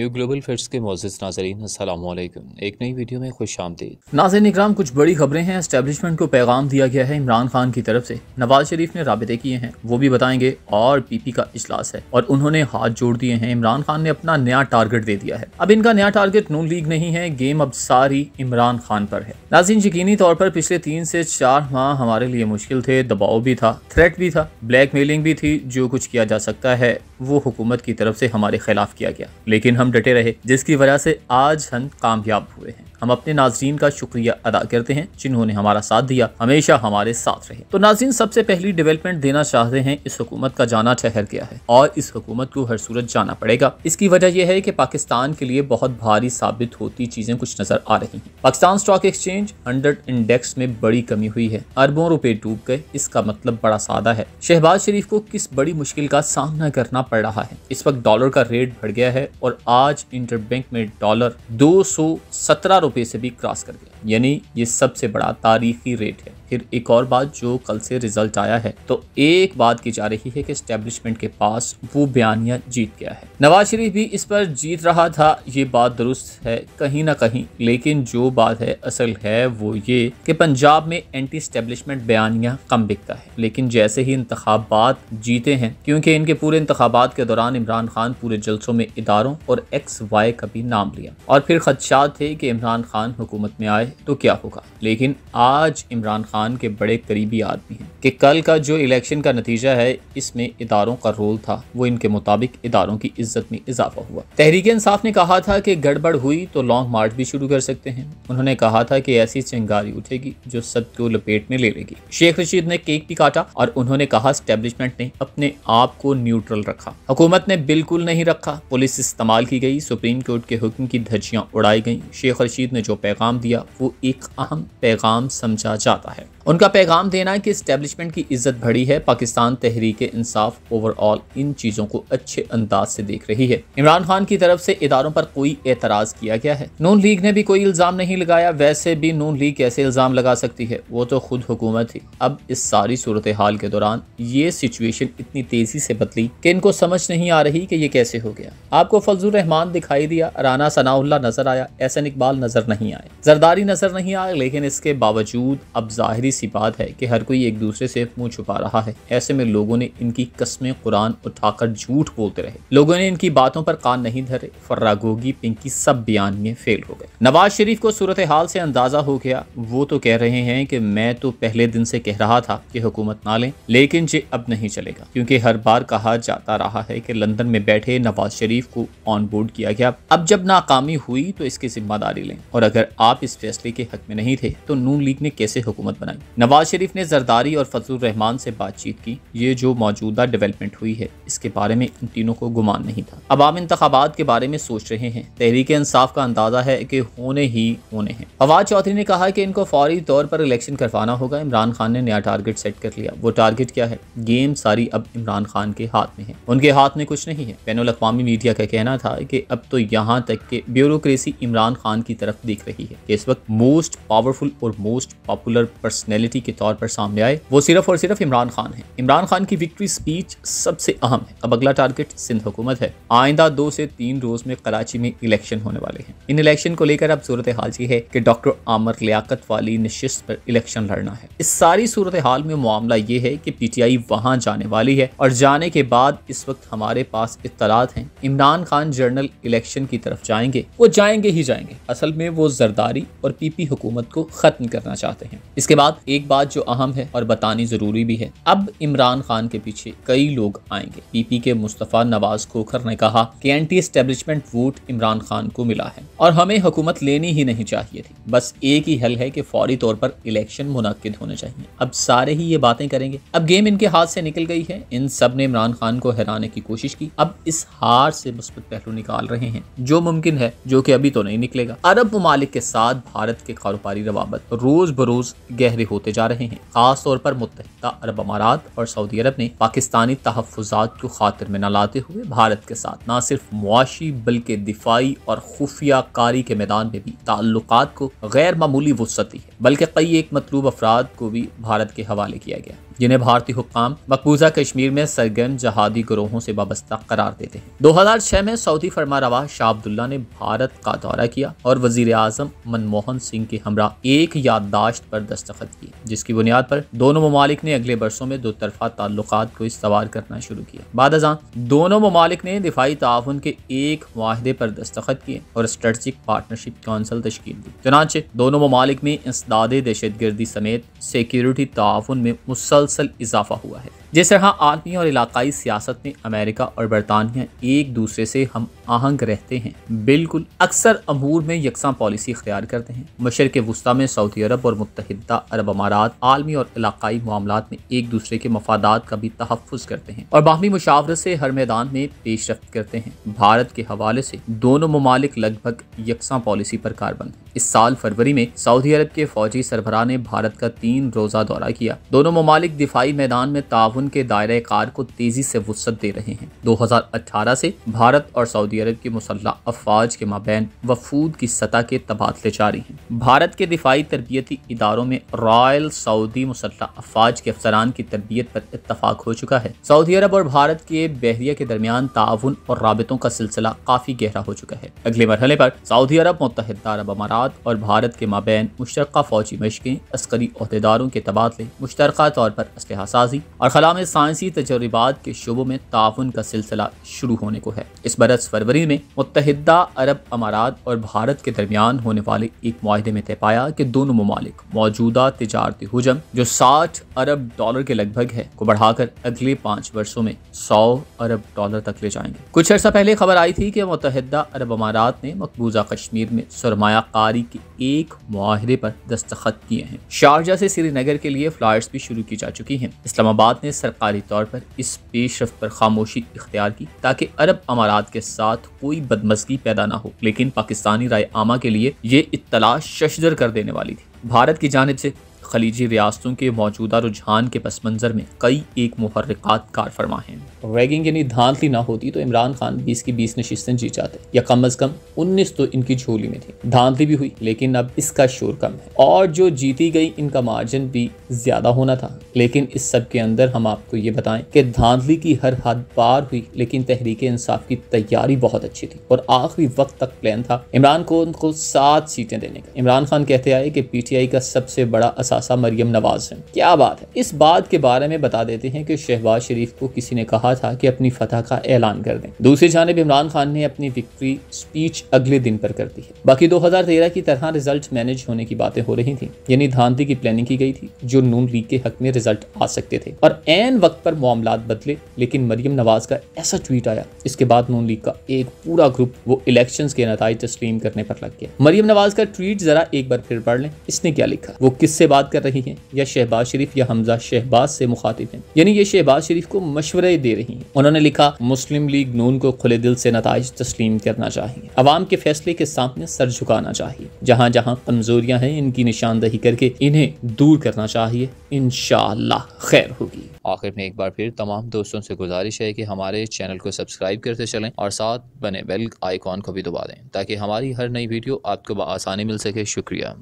new global facts के मोजिज नाजरीन असलम एक नई वीडियो में खुश आमदीद नाजरन इक्राम कुछ बड़ी खबरें हैं इस्टेबलिशमेंट को पैगाम दिया गया है इमरान खान की तरफ से नवाज शरीफ ने रबे किए हैं वो भी बताएंगे और पी पी का इजलास है और उन्होंने हाथ जोड़ दिए हैं इमरान खान ने अपना नया टारगेट दे दिया है अब इनका नया टारगेट नून लीग नहीं है गेम अब सारी इमरान खान पर है नाजिन यकीनी तौर पर पिछले तीन से चार माह हमारे लिए मुश्किल थे दबाव भी था थ्रेट भी था ब्लैक मेलिंग भी थी जो कुछ किया जा सकता है वो हुकूमत की तरफ से हमारे खिलाफ किया गया लेकिन हम डटे रहे जिसकी वजह से आज हम कामयाब हुए हैं हम अपने नाजरीन का शुक्रिया अदा करते हैं जिन्होंने हमारा साथ दिया हमेशा हमारे साथ रहे तो नाजरीन सबसे पहली डेवलपमेंट देना चाहते हैं इस हुकूमत का जाना ठहर गया है और इस हुकूमत को हर सूरत जाना पड़ेगा इसकी वजह यह है कि पाकिस्तान के लिए बहुत भारी साबित होती चीजें कुछ नजर आ रही हैं Pakistan stock exchange hundred index में बड़ी कमी हुई है अरबों रुपए डूब गए इसका मतलब बड़ा सादा है शहबाज शरीफ को किस बड़ी मुश्किल का सामना करना पड़ रहा है इस वक्त डॉलर का रेट बढ़ गया है और आज इंटरबैंक में डॉलर दो सौ से भी क्रॉस कर गया यानी ये सबसे बड़ा तारीखी रेट है फिर एक और बात जो कल से रिजल्ट आया है तो एक बात की जा रही है कि स्टेब्लिशमेंट के पास वो बयानिया जीत गया है नवाज शरीफ भी इस पर जीत रहा था ये बात दुरुस्त है कहीं ना कहीं लेकिन जो बात है असल है वो ये कि पंजाब में एंटी स्टेब्लिशमेंट बयानिया कम बिकता है लेकिन जैसे ही इंतबात जीते हैं क्योंकि इनके पूरे इंतबात बात के दौरान इमरान खान पूरे जलसों में इदारों और एक्स वाई का भी नाम लिया और फिर खदशात थे कि इमरान खान हुकूमत में आए तो क्या होगा लेकिन आज इमरान खान के बड़े करीबी आदमी हैं कि कल का जो इलेक्शन का नतीजा है इसमें इदारों का रोल था वो इनके मुताबिक इदारों की इज्जत में इजाफा हुआ तहरीक इंसाफ ने कहा था कि गड़बड़ हुई तो लॉन्ग मार्च भी शुरू कर सकते हैं उन्होंने कहा था कि ऐसी चिंगारी उठेगी जो को लपेट में ले लेगी शेख रशीद ने केक भी काटा और उन्होंने कहा स्टेब्लिशमेंट ने अपने आप को न्यूट्रल रखा रखा हुकूमत ने बिल्कुल नहीं रखा पुलिस इस्तेमाल की गई सुप्रीम कोर्ट के हुक्म की धज्जियाँ उड़ाई गईं शेख रशीद ने जो पैगाम दिया वो एक अहम पैगाम समझा जाता है उनका पैगाम देना कि इस्टेब्लिशमेंट की इज्जत बढ़ी है पाकिस्तान तहरीक इंसाफ ओवरऑल इन चीज़ों को अच्छे अंदाज से देख रही है इमरान खान की तरफ से इदारों पर कोई एतराज किया गया है नून लीग ने भी कोई इल्ज़ाम नहीं लगाया वैसे भी नून लीग कैसे इल्ज़ाम लगा सकती है वो तो खुद हुकूमत थी अब इस सारी सूरत हाल के दौरान ये सिचुएशन इतनी तेज़ी से बदली कि इनको समझ नहीं आ रही कि ये कैसे हो गया आपको फजल रहमान दिखाई दिया राना सनाउल्ला नजर आया ऐसा इकबाल नजर नहीं आए जरदारी नजर नहीं आए लेकिन इसके बावजूद अब जाहिर सी बात है कि हर कोई एक दूसरे से मुंह छुपा रहा है ऐसे में लोगों ने इनकी कस्में कुरान उठाकर झूठ बोलते रहे लोगों ने इनकी बातों पर कान नहीं धरे फर्रागोगी पिंकी सब बयान में फेल हो गए नवाज शरीफ को सूरत हाल से अंदाजा हो गया वो तो कह रहे हैं कि मैं तो पहले दिन से कह रहा था कि हुकूमत ना लें लेकिन ये अब नहीं चलेगा क्योंकि हर बार कहा जाता रहा है कि लंदन में बैठे नवाज शरीफ को ऑन बोर्ड किया गया अब जब नाकामी हुई तो इसकी जिम्मेदारी लें और अगर आप इस फैसले के हक में नहीं थे तो नून लीग ने कैसे हुकूमत बनाई नवाज शरीफ ने जरदारी और फजल रहमान से बातचीत की ये जो मौजूदा डेवलपमेंट हुई है इसके बारे में इन तीनों को गुमान नहीं था अब आम इंतबात के बारे में सोच रहे हैं तहरीक इंसाफ का अंदाजा है कि होने ही होने हैं फवाद चौधरी ने कहा कि इनको फौरी तौर पर इलेक्शन करवाना होगा इमरान खान ने नया टारगेट सेट कर लिया वो टारगेट क्या है गेम सारी अब इमरान खान के हाथ में है उनके हाथ में कुछ नहीं है बैन अवी मीडिया का कहना था कि अब तो यहाँ तक के ब्यूरोक्रेसी इमरान खान की तरफ देख रही है कि इस वक्त मोस्ट पावरफुल और मोस्ट पॉपुलर पर्सनैलिटी के तौर पर सामने आए वो सिर्फ और सिर्फ इमरान खान है इमरान खान की विक्ट्री स्पीच सबसे अहम है अब अगला टारगेट सिंध हुकूमत है आइंदा दो से तीन रोज में कराची में इलेक्शन होने वाले हैं इन इलेक्शन को लेकर अब सूरत हाल ये है कि डॉक्टर आमर लियाकत वाली नशस्त पर इलेक्शन लड़ना है इस सारी सूरत हाल में मामला ये है कि पीटीआई वहां जाने वाली है और जाने के बाद इस इस वक्त हमारे पास इतलात हैं इमरान खान जनरल इलेक्शन की तरफ जाएंगे वो जाएंगे ही जाएंगे असल में वो जरदारी और पीपी हुकूमत को खत्म करना चाहते हैं इसके बाद एक बात जो अहम है और बतानी जरूरी भी है अब इमरान खान के पीछे कई लोग आएंगे पीपी के मुस्तफ़ा नवाज खोखर ने कहा कि anti establishment vote Imran Khan को मिला है और हमें हुकूमत लेनी ही नहीं चाहिए थी बस एक ही हल है कि फौरी तौर पर इलेक्शन मुनद होने चाहिए अब सारे ही ये बातें करेंगे अब गेम इनके हाथ से निकल गई है इन सब ने इमरान खान को हैरान बनाने की कोशिश की अब इस हार से मुस्बत पहलू निकाल रहे हैं जो मुमकिन है जो की अभी तो नहीं निकलेगा अरब ममालिक के साथ भारत के कारोबारी रवाबत रोज बरोज गहरे होते जा रहे हैं खासतौर पर मुतहदा अरब अमारात और सऊदी अरब ने पाकिस्तानी तहफात को खातिर में न लाते हुए भारत के साथ न सिर्फ मुआशी बल्कि दिफाई और खुफिया कारी के मैदान में भी ताल्लुक को गैर मामूली वसत दी है बल्कि कई एक मतलूब अफराद को भी भारत के हवाले किया गया जिन्हें भारतीय हुकाम मकबूजा कश्मीर में सरगर्म जहादी ग्रोह गिरोहों से वाबस्ता करार देते हैं 2006 में सऊदी फरमा रवा शाह अब्दुल्ला ने भारत का दौरा किया और वजीर अजम मनमोहन सिंह के हमरा एक याददाश्त पर दस्तखत किए जिसकी बुनियाद पर दोनों ममालिक ने अगले बरसों में दो तरफा ताल्लुक को इस्तेवाल करना शुरू किया बाद अजान दोनों ममालिक ने दिफाई ताउन के एक माहदे पर दस्तखत किए और स्ट्रेटजिक पार्टनरशिप काउंसिल तश्ल दी चुनाच दोनों ममालिक में दादे दहशत गर्दी समेत सिक्योरिटी ताउन में मुसलसल इजाफा हुआ है जिस तरह आर्मी और इलाकई सियासत ने में अमेरिका और बरतानिया एक दूसरे से हम आहंग रहते हैं बिल्कुल अक्सर अमूर में यकसा पॉलिसी अख्तियार करते हैं मशर के वस्ती में सऊदी अरब और मुतहदा अरब अमारात आलमी और इलाकई मामला में एक दूसरे के मफादात का भी तहफ़ करते हैं और बाहमी मुशावरत से हर मैदान में पेश रफ्त करते हैं भारत के हवाले से दोनों ममालिक लगभग यकसा पॉलिसी पर कारबंद इस साल फरवरी में सऊदी अरब के फौजी सरबराह ने भारत का तीन रोजा दौरा किया दोनों ममालिक दिफाई मैदान में ताउन के दायरे कार को तेजी से वसत दे रहे हैं 2018 से भारत और सऊदी अरब की मुसल्ह अफवाज के माबेन वफूद की सतह के तबादले जारी हैं भारत के दिफाई तरबियती इदारों में रॉयल सऊदी मुसल्ह अफवाज के अफसरान की तरबियत पर इतफाक हो चुका है सऊदी अरब और भारत के बहरिया के दरमियान ताउन और रबतों का सिलसिला काफी गहरा हो चुका है अगले मरहले पर सऊदी अरब मुतहद अरब अमारात और भारत के माबेन मुश्तर फौजी मशकें अस्करी अहदेदारों के तबादले मुश्तर तौर पर असलहा साजी और में साइंसी तजुर्बात के शुबों में ताउन का सिलसिला शुरू होने को है इस बरस फरवरी में मुतहदा अरब अमारात और भारत के दरमियान होने वाले एक माहे में तय पाया कि दोनों ममालिक मौजूदा तजारती हजम जो साठ अरब डॉलर के लगभग है को बढ़ाकर अगले पाँच वर्षों में सौ अरब डॉलर तक ले जाएंगे कुछ अर्सा पहले खबर आई थी कि मुतहदा अरब अमारात ने मकबूजा कश्मीर में सरमाकारी के एक माहरे पर दस्तखत किए हैं शारजा से श्रीनगर के लिए फ्लाइट्स भी शुरू की जा चुकी हैं इस्लामाबाद ने सरकारी तौर पर इस पेशरफ पर खामोशी इख्तियार की ताकि अरब अमारात के साथ कोई बदमजगी पैदा ना हो लेकिन पाकिस्तानी राय आमा के लिए ये इतला शशदर कर देने वाली थी भारत की जानब से खलीजी रियासतों के मौजूदा रुझान के पस मंज़र में कई एक मुहर्रिकात कार फरमा हैं रैगिंग यानी धांधली ना होती तो इमरान खान बीस की बीस नशिस्तें जीत जाते या कम अज कम उन्नीस तो इनकी झोली में थी धांधली भी हुई लेकिन अब इसका शोर कम है और जो जीती गई इनका मार्जिन भी ज्यादा होना था लेकिन इस सब के अंदर हम आपको ये बताएं कि धांधली की हर हद पार हुई लेकिन तहरीक इंसाफ की तैयारी बहुत अच्छी थी और आखिरी वक्त तक प्लान था इमरान खान को सात सीटें देने का इमरान खान कहते आए कि पीटीआई का सबसे बड़ा सासा मरियम नवाज़ हैं क्या बात है इस बात के बारे में बता देते हैं कि शहबाज शरीफ को किसी ने कहा था कि अपनी फतह का ऐलान कर दें दूसरी जानब इमरान खान ने अपनी विक्ट्री स्पीच अगले दिन पर कर दी है बाकी दो हजार तेरह की तरह रिजल्ट मैनेज होने की बातें हो रही थी यानी धांधी की प्लानिंग की गई थी जो नून लीग के हक में रिजल्ट आ सकते थे और एन वक्त पर मामला बदले लेकिन मरियम नवाज का ऐसा ट्वीट आया इसके बाद नून लीग का एक पूरा ग्रुप वो इलेक्शन के नतज तस्लीम करने पर लग गया मरियम नवाज का ट्वीट जरा एक बार फिर पढ़ लें इसने क्या लिखा वो किससे बात बात कर रही हैं या शहबाज शरीफ या हमजा शहबाज से मुखातिब हैं यानी ये शहबाज शरीफ को मशवरे दे रही हैं उन्होंने लिखा मुस्लिम लीग नून को खुले दिल से नतज तस्लीम करना चाहिए अवाम के फैसले के सामने सर झुकाना चाहिए जहाँ जहाँ कमजोरियाँ हैं इनकी निशानदही करके इन्हें दूर करना चाहिए इन खैर होगी आखिर में एक बार फिर तमाम दोस्तों से गुजारिश है कि हमारे चैनल को सब्सक्राइब करते चलें और साथ बने बेल आइकॉन को भी दबा दें ताकि हमारी हर नई वीडियो आपको आसानी मिल सके शुक्रिया